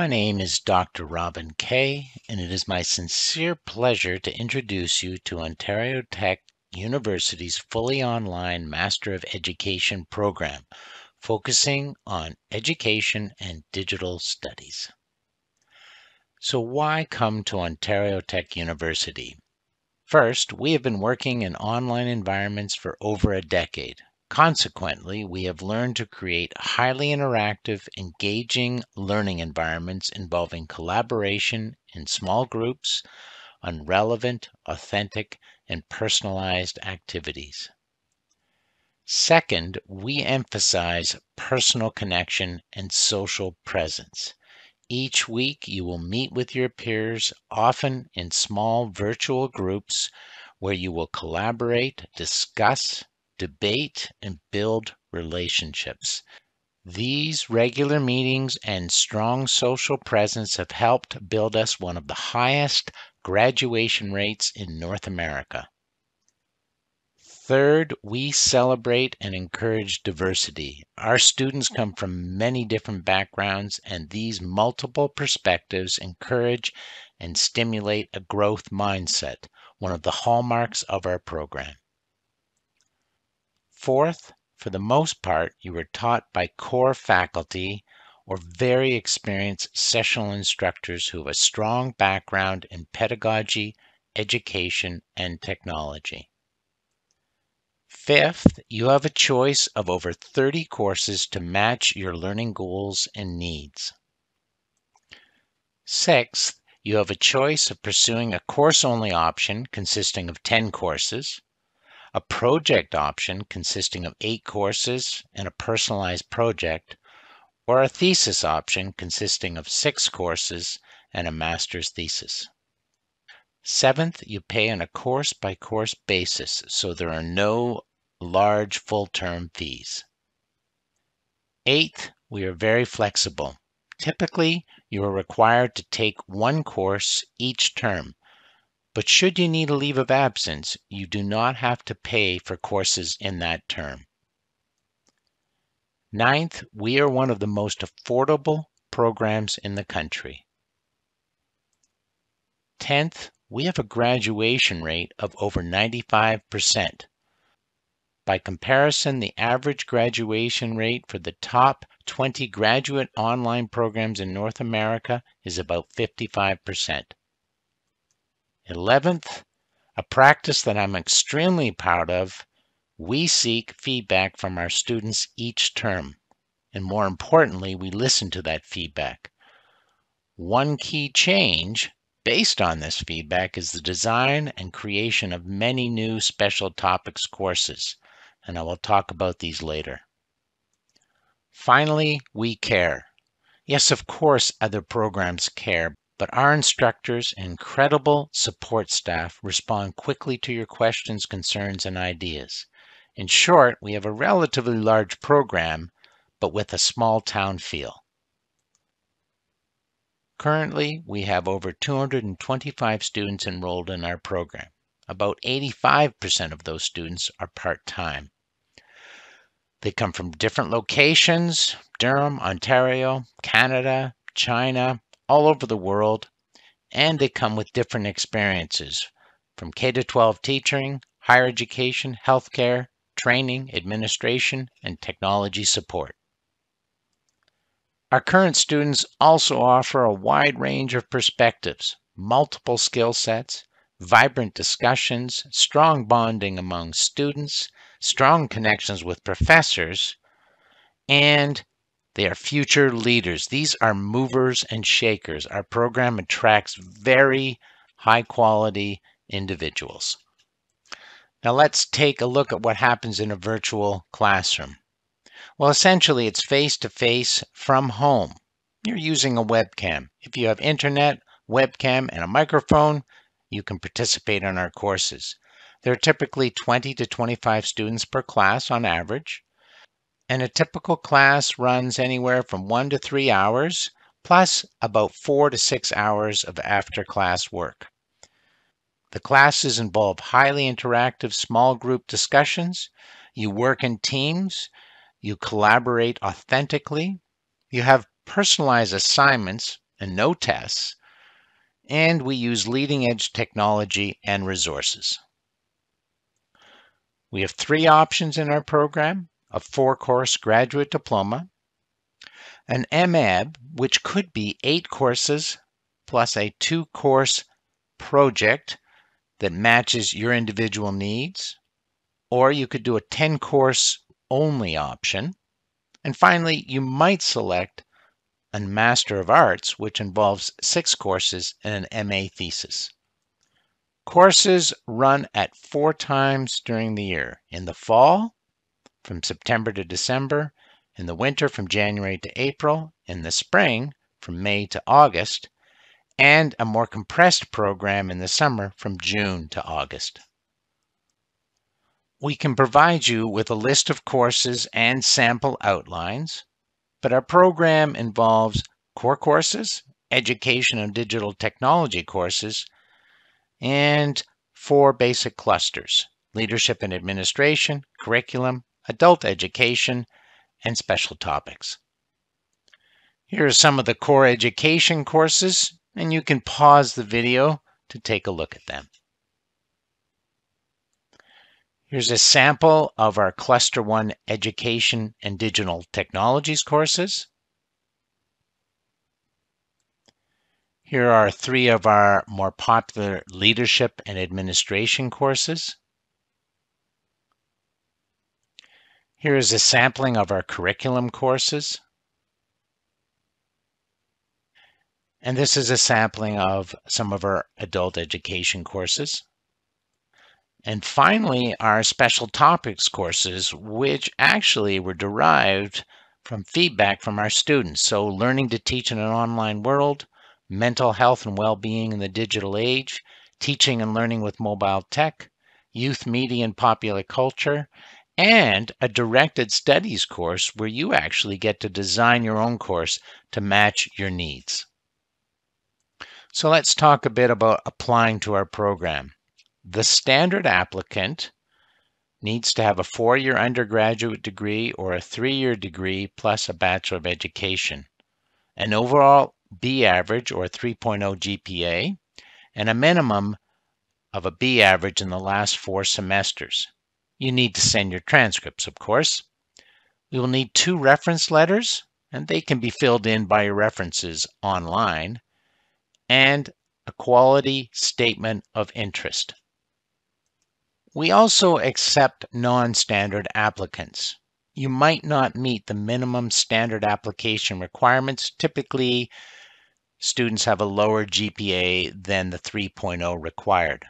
My name is Dr. Robin Kay, and it is my sincere pleasure to introduce you to Ontario Tech University's fully online Master of Education program, focusing on education and digital studies. So, why come to Ontario Tech University? First, we have been working in online environments for over a decade. Consequently, we have learned to create highly interactive, engaging learning environments involving collaboration in small groups on relevant, authentic, and personalized activities. Second, we emphasize personal connection and social presence. Each week, you will meet with your peers, often in small virtual groups, where you will collaborate, discuss, debate, and build relationships. These regular meetings and strong social presence have helped build us one of the highest graduation rates in North America. Third, we celebrate and encourage diversity. Our students come from many different backgrounds, and these multiple perspectives encourage and stimulate a growth mindset, one of the hallmarks of our program. Fourth, for the most part, you were taught by core faculty or very experienced sessional instructors who have a strong background in pedagogy, education, and technology. Fifth, you have a choice of over 30 courses to match your learning goals and needs. Sixth, you have a choice of pursuing a course-only option consisting of 10 courses, a project option consisting of eight courses and a personalized project, or a thesis option consisting of six courses and a master's thesis. Seventh, you pay on a course by course basis, so there are no large full term fees. Eighth, we are very flexible. Typically, you are required to take one course each term, but should you need a leave of absence, you do not have to pay for courses in that term. Ninth, we are one of the most affordable programs in the country. 10th, we have a graduation rate of over 95%. By comparison, the average graduation rate for the top 20 graduate online programs in North America is about 55%. Eleventh, a practice that I'm extremely proud of, we seek feedback from our students each term. And more importantly, we listen to that feedback. One key change based on this feedback is the design and creation of many new special topics courses, and I will talk about these later. Finally, we care. Yes, of course, other programs care, but our instructors and credible support staff respond quickly to your questions, concerns, and ideas. In short, we have a relatively large program, but with a small town feel. Currently, we have over 225 students enrolled in our program. About 85% of those students are part-time. They come from different locations, Durham, Ontario, Canada, China, all over the world, and they come with different experiences from K 12 teaching, higher education, healthcare, training, administration, and technology support. Our current students also offer a wide range of perspectives, multiple skill sets, vibrant discussions, strong bonding among students, strong connections with professors, and they are future leaders. These are movers and shakers. Our program attracts very high quality individuals. Now let's take a look at what happens in a virtual classroom. Well, essentially it's face-to-face from home. You're using a webcam. If you have internet, webcam, and a microphone, you can participate in our courses. There are typically 20 to 25 students per class on average and a typical class runs anywhere from one to three hours, plus about four to six hours of after class work. The classes involve highly interactive small group discussions. You work in teams. You collaborate authentically. You have personalized assignments and no tests. And we use leading edge technology and resources. We have three options in our program a four course graduate diploma, an MAB, which could be eight courses plus a two course project that matches your individual needs, or you could do a 10 course only option. And finally, you might select a Master of Arts, which involves six courses and an MA thesis. Courses run at four times during the year in the fall, from September to December, in the winter from January to April, in the spring from May to August, and a more compressed program in the summer from June to August. We can provide you with a list of courses and sample outlines, but our program involves core courses, education and digital technology courses, and four basic clusters, leadership and administration, curriculum, adult education, and special topics. Here are some of the core education courses, and you can pause the video to take a look at them. Here's a sample of our Cluster 1 Education and Digital Technologies courses. Here are three of our more popular leadership and administration courses. Here is a sampling of our curriculum courses. And this is a sampling of some of our adult education courses. And finally, our special topics courses, which actually were derived from feedback from our students. So learning to teach in an online world, mental health and well-being in the digital age, teaching and learning with mobile tech, youth media and popular culture, and a directed studies course where you actually get to design your own course to match your needs. So let's talk a bit about applying to our program. The standard applicant needs to have a four-year undergraduate degree or a three-year degree plus a Bachelor of Education, an overall B average or 3.0 GPA, and a minimum of a B average in the last four semesters. You need to send your transcripts, of course. We will need two reference letters, and they can be filled in by your references online, and a quality statement of interest. We also accept non-standard applicants. You might not meet the minimum standard application requirements. Typically, students have a lower GPA than the 3.0 required.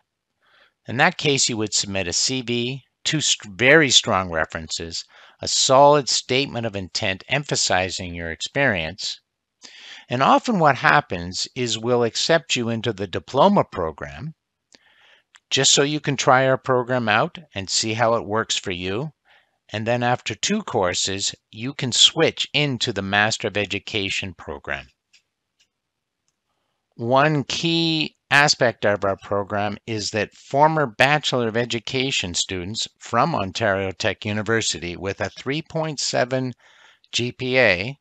In that case, you would submit a CV, two very strong references, a solid statement of intent emphasizing your experience. And often what happens is we'll accept you into the diploma program just so you can try our program out and see how it works for you. And then after two courses, you can switch into the Master of Education program. One key aspect of our program is that former Bachelor of Education students from Ontario Tech University with a 3.7 GPA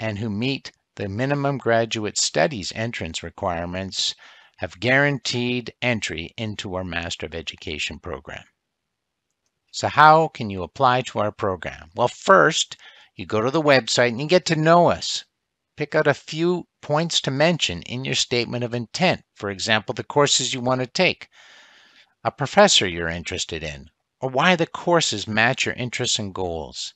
and who meet the minimum graduate studies entrance requirements have guaranteed entry into our Master of Education program. So how can you apply to our program? Well, first, you go to the website and you get to know us pick out a few points to mention in your statement of intent. For example, the courses you want to take, a professor you're interested in, or why the courses match your interests and goals.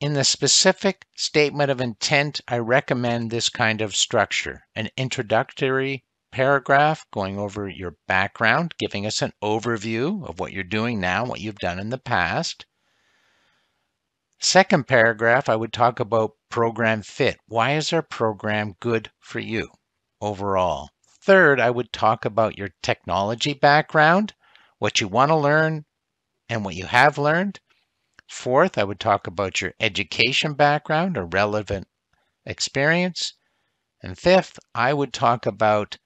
In the specific statement of intent, I recommend this kind of structure an introductory paragraph going over your background, giving us an overview of what you're doing now, what you've done in the past Second paragraph, I would talk about program fit. Why is our program good for you overall? Third, I would talk about your technology background, what you want to learn, and what you have learned. Fourth, I would talk about your education background or relevant experience. And fifth, I would talk about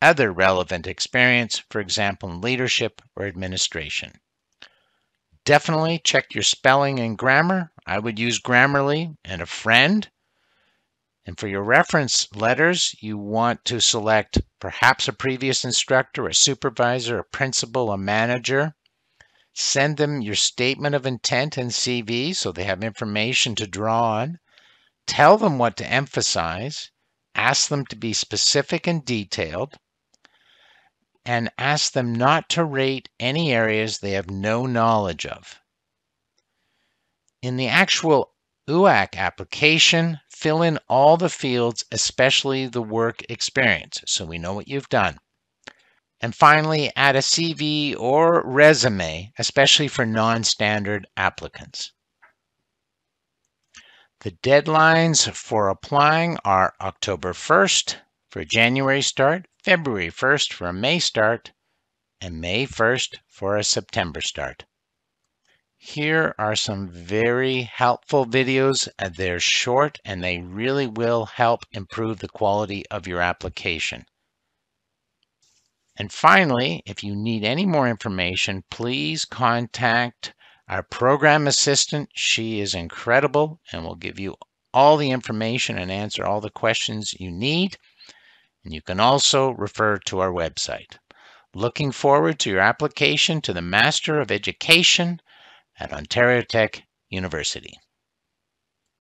other relevant experience, for example, in leadership or administration. Definitely check your spelling and grammar. I would use Grammarly and a friend. And for your reference letters, you want to select perhaps a previous instructor, a supervisor, a principal, a manager. Send them your statement of intent and CV so they have information to draw on. Tell them what to emphasize. Ask them to be specific and detailed and ask them not to rate any areas they have no knowledge of. In the actual UAC application, fill in all the fields, especially the work experience, so we know what you've done. And finally, add a CV or resume, especially for non-standard applicants. The deadlines for applying are October 1st for January start, February 1st for a May start, and May 1st for a September start. Here are some very helpful videos. They're short and they really will help improve the quality of your application. And finally, if you need any more information, please contact our program assistant. She is incredible and will give you all the information and answer all the questions you need and you can also refer to our website. Looking forward to your application to the Master of Education at Ontario Tech University.